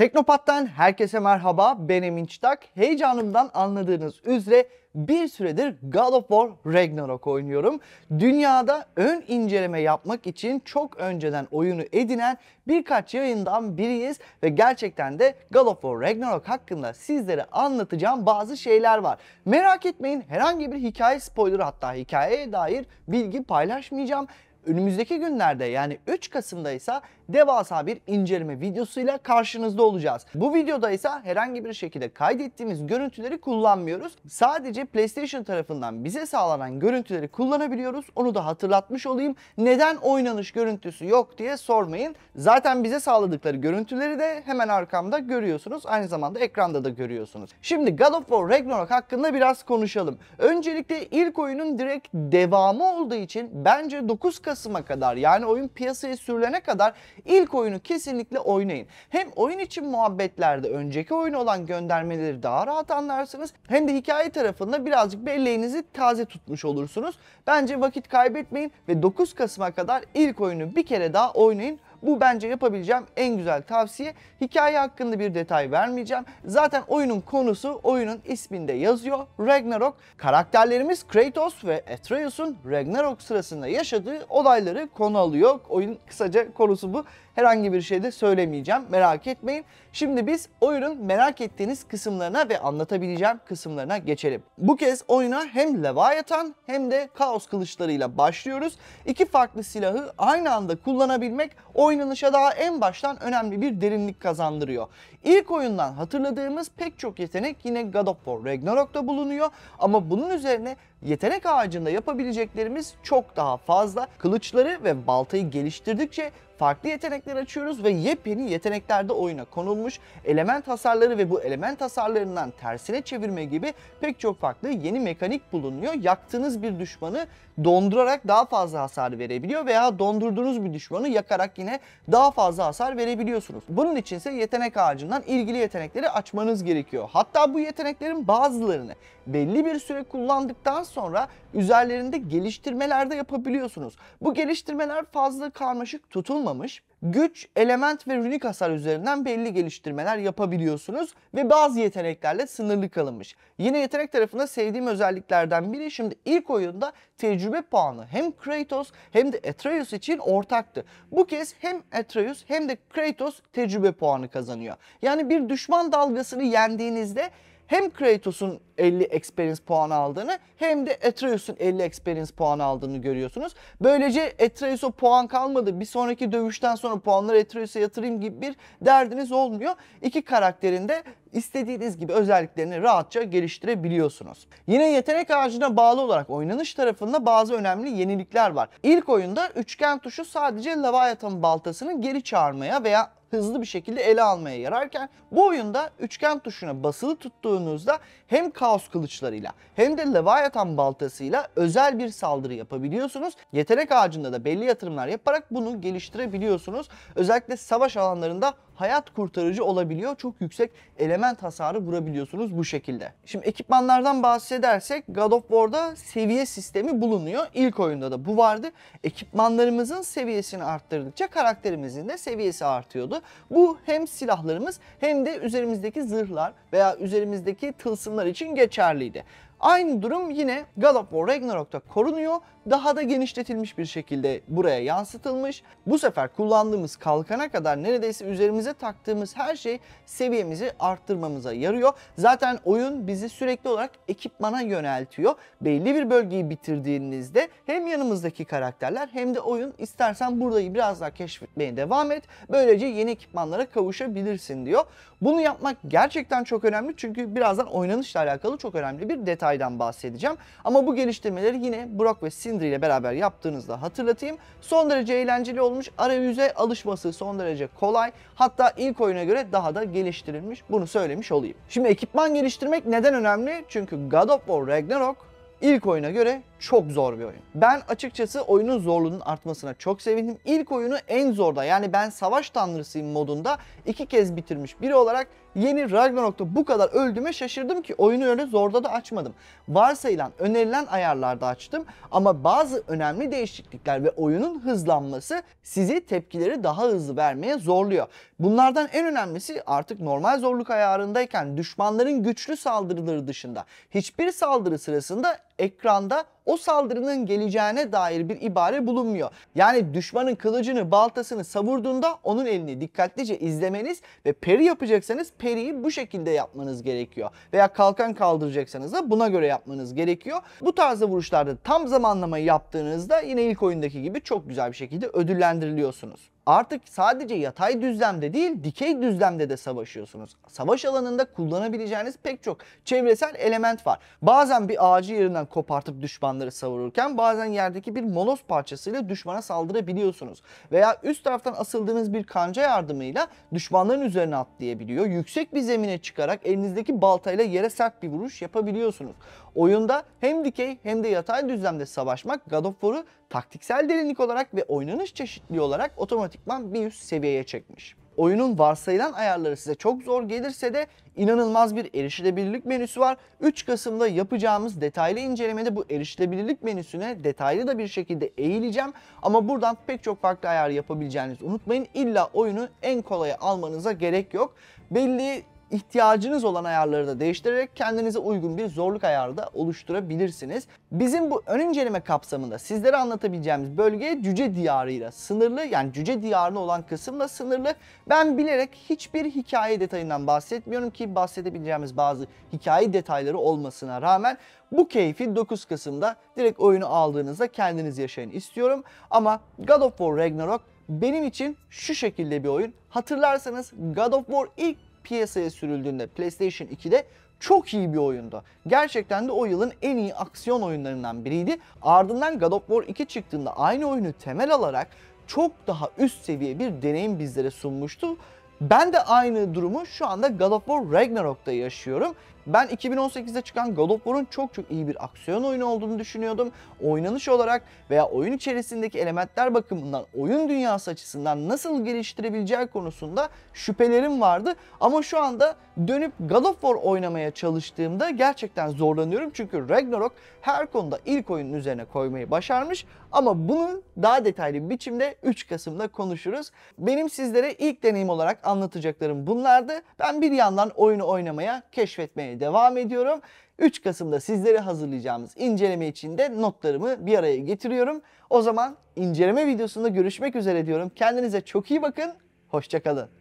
Teknopat'tan herkese merhaba. Ben Emin Çıtak. Heyecanımdan anladığınız üzere bir süredir God of War Ragnarok oynuyorum. Dünyada ön inceleme yapmak için çok önceden oyunu edinen birkaç yayından biriyiz ve gerçekten de God of War Ragnarok hakkında sizlere anlatacağım bazı şeyler var. Merak etmeyin herhangi bir hikaye spoiler hatta hikayeye dair bilgi paylaşmayacağım. Önümüzdeki günlerde yani 3 Kasım'da ise devasa bir inceleme videosuyla karşınızda olacağız. Bu videoda ise herhangi bir şekilde kaydettiğimiz görüntüleri kullanmıyoruz. Sadece PlayStation tarafından bize sağlanan görüntüleri kullanabiliyoruz. Onu da hatırlatmış olayım. Neden oynanış görüntüsü yok diye sormayın. Zaten bize sağladıkları görüntüleri de hemen arkamda görüyorsunuz. Aynı zamanda ekranda da görüyorsunuz. Şimdi God of War Ragnarok hakkında biraz konuşalım. Öncelikle ilk oyunun direkt devamı olduğu için bence 9 Kasım'a kadar yani oyun piyasaya sürülene kadar İlk oyunu kesinlikle oynayın. Hem oyun için muhabbetlerde önceki oyun olan göndermeleri daha rahat anlarsınız. Hem de hikaye tarafında birazcık belleğinizi taze tutmuş olursunuz. Bence vakit kaybetmeyin ve 9 Kasım'a kadar ilk oyunu bir kere daha oynayın. Bu bence yapabileceğim en güzel tavsiye. Hikaye hakkında bir detay vermeyeceğim. Zaten oyunun konusu oyunun isminde yazıyor. Ragnarok. Karakterlerimiz Kratos ve Atreus'un Ragnarok sırasında yaşadığı olayları konu alıyor. Oyun kısaca konusu bu. Herhangi bir şey de söylemeyeceğim. Merak etmeyin. Şimdi biz oyunun merak ettiğiniz kısımlarına ve anlatabileceğim kısımlarına geçelim. Bu kez oyuna hem Leviathan hem de Kaos kılıçlarıyla başlıyoruz. İki farklı silahı aynı anda kullanabilmek oynanışa daha en baştan önemli bir derinlik kazandırıyor. İlk oyundan hatırladığımız pek çok yetenek yine God of War Ragnarok'ta bulunuyor ama bunun üzerine yetenek ağacında yapabileceklerimiz çok daha fazla. Kılıçları ve baltayı geliştirdikçe farklı yetenekler açıyoruz ve yepyeni yetenekler de oyuna konulmuş. Element hasarları ve bu element hasarlarından tersine çevirme gibi pek çok farklı yeni mekanik bulunuyor. Yaktığınız bir düşmanı dondurarak daha fazla hasar verebiliyor veya dondurduğunuz bir düşmanı yakarak yine daha fazla hasar verebiliyorsunuz. Bunun için ise yetenek ağacından ilgili yetenekleri açmanız gerekiyor. Hatta bu yeteneklerin bazılarını belli bir süre kullandıktan sonra üzerlerinde geliştirmeler de yapabiliyorsunuz. Bu geliştirmeler fazla karmaşık tutulmamış. Güç, element ve runik hasar üzerinden belli geliştirmeler yapabiliyorsunuz ve bazı yeteneklerle sınırlı kalınmış. Yine yetenek tarafında sevdiğim özelliklerden biri şimdi ilk oyunda tecrübe puanı hem Kratos hem de Atreus için ortaktı. Bu kez hem Atreus hem de Kratos tecrübe puanı kazanıyor. Yani bir düşman dalgasını yendiğinizde hem Kratos'un 50 experience puanı aldığını hem de Atreus'un 50 experience puanı aldığını görüyorsunuz. Böylece Atreus'a puan kalmadı. Bir sonraki dövüşten sonra puanları Atreus'a yatırayım gibi bir derdiniz olmuyor. İki karakterin de istediğiniz gibi özelliklerini rahatça geliştirebiliyorsunuz. Yine yetenek ağacına bağlı olarak oynanış tarafında bazı önemli yenilikler var. İlk oyunda üçgen tuşu sadece Leviathan baltasını geri çağırmaya veya hızlı bir şekilde ele almaya yararken bu oyunda üçgen tuşuna basılı tuttuğunuzda hem kaos kılıçlarıyla hem de Leviathan baltasıyla özel bir saldırı yapabiliyorsunuz. Yetenek ağacında da belli yatırımlar yaparak bunu geliştirebiliyorsunuz. Özellikle savaş alanlarında hayat kurtarıcı olabiliyor. Çok yüksek element hasarı vurabiliyorsunuz bu şekilde. Şimdi ekipmanlardan bahsedersek God of War'da seviye sistemi bulunuyor. İlk oyunda da bu vardı. Ekipmanlarımızın seviyesini arttırdıkça karakterimizin de seviyesi artıyordu. Bu hem silahlarımız hem de üzerimizdeki zırhlar veya üzerimizdeki tılsımlar için geçerliydi. Aynı durum yine God of War Ragnarok'ta korunuyor. Daha da genişletilmiş bir şekilde buraya yansıtılmış. Bu sefer kullandığımız kalkana kadar neredeyse üzerimize taktığımız her şey seviyemizi arttırmamıza yarıyor. Zaten oyun bizi sürekli olarak ekipmana yöneltiyor. Belli bir bölgeyi bitirdiğinizde hem yanımızdaki karakterler hem de oyun istersen burayı biraz daha keşfetmeye devam et. Böylece yeni ekipmanlara kavuşabilirsin diyor. Bunu yapmak gerçekten çok önemli çünkü birazdan oynanışla alakalı çok önemli bir detay detaydan bahsedeceğim. Ama bu geliştirmeleri yine Brock ve Sindri ile beraber yaptığınızda hatırlatayım. Son derece eğlenceli olmuş. Arayüze alışması son derece kolay. Hatta ilk oyuna göre daha da geliştirilmiş. Bunu söylemiş olayım. Şimdi ekipman geliştirmek neden önemli? Çünkü God of War Ragnarok ilk oyuna göre çok zor bir oyun. Ben açıkçası oyunun zorluğunun artmasına çok sevindim. İlk oyunu en zorda yani ben savaş tanrısıyım modunda iki kez bitirmiş biri olarak yeni Ragnarok'ta bu kadar öldüğüme şaşırdım ki oyunu öyle zorda da açmadım. Varsayılan önerilen ayarlarda açtım ama bazı önemli değişiklikler ve oyunun hızlanması sizi tepkileri daha hızlı vermeye zorluyor. Bunlardan en önemlisi artık normal zorluk ayarındayken düşmanların güçlü saldırıları dışında hiçbir saldırı sırasında ekranda o saldırının geleceğine dair bir ibare bulunmuyor. Yani düşmanın kılıcını, baltasını savurduğunda onun elini dikkatlice izlemeniz ve peri yapacaksanız periyi bu şekilde yapmanız gerekiyor. Veya kalkan kaldıracaksanız da buna göre yapmanız gerekiyor. Bu tarzda vuruşlarda tam zamanlamayı yaptığınızda yine ilk oyundaki gibi çok güzel bir şekilde ödüllendiriliyorsunuz. Artık sadece yatay düzlemde değil dikey düzlemde de savaşıyorsunuz. Savaş alanında kullanabileceğiniz pek çok çevresel element var. Bazen bir ağacı yerinden kopartıp düşmanları savururken bazen yerdeki bir molos parçasıyla düşmana saldırabiliyorsunuz. Veya üst taraftan asıldığınız bir kanca yardımıyla düşmanların üzerine atlayabiliyor. Yüksek bir zemine çıkarak elinizdeki baltayla yere sert bir vuruş yapabiliyorsunuz. Oyunda hem dikey hem de yatay düzlemde savaşmak God of War'u taktiksel derinlik olarak ve oynanış çeşitliği olarak otomatik otomatikman bir üst seviyeye çekmiş. Oyunun varsayılan ayarları size çok zor gelirse de inanılmaz bir erişilebilirlik menüsü var. 3 Kasım'da yapacağımız detaylı incelemede bu erişilebilirlik menüsüne detaylı da bir şekilde eğileceğim. Ama buradan pek çok farklı ayar yapabileceğinizi unutmayın. İlla oyunu en kolaya almanıza gerek yok. Belli ihtiyacınız olan ayarları da değiştirerek kendinize uygun bir zorluk ayarı da oluşturabilirsiniz. Bizim bu ön inceleme kapsamında sizlere anlatabileceğimiz bölge cüce diyarıyla sınırlı yani cüce diyarına olan kısımla sınırlı. Ben bilerek hiçbir hikaye detayından bahsetmiyorum ki bahsedebileceğimiz bazı hikaye detayları olmasına rağmen bu keyfi 9 Kasım'da direkt oyunu aldığınızda kendiniz yaşayın istiyorum. Ama God of War Ragnarok benim için şu şekilde bir oyun. Hatırlarsanız God of War ilk piyasaya sürüldüğünde PlayStation 2'de çok iyi bir oyundu. Gerçekten de o yılın en iyi aksiyon oyunlarından biriydi. Ardından God of War 2 çıktığında aynı oyunu temel alarak çok daha üst seviye bir deneyim bizlere sunmuştu. Ben de aynı durumu şu anda God of War Ragnarok'ta yaşıyorum. Ben 2018'de çıkan God of War'un çok çok iyi bir aksiyon oyunu olduğunu düşünüyordum. Oynanış olarak veya oyun içerisindeki elementler bakımından oyun dünyası açısından nasıl geliştirebileceği konusunda şüphelerim vardı. Ama şu anda dönüp God of War oynamaya çalıştığımda gerçekten zorlanıyorum. Çünkü Ragnarok her konuda ilk oyunun üzerine koymayı başarmış. Ama bunu daha detaylı bir biçimde 3 Kasım'da konuşuruz. Benim sizlere ilk deneyim olarak anlatacaklarım bunlardı. Ben bir yandan oyunu oynamaya, keşfetmeye incelemeye devam ediyorum. 3 Kasım'da sizlere hazırlayacağımız inceleme için de notlarımı bir araya getiriyorum. O zaman inceleme videosunda görüşmek üzere diyorum. Kendinize çok iyi bakın. Hoşçakalın.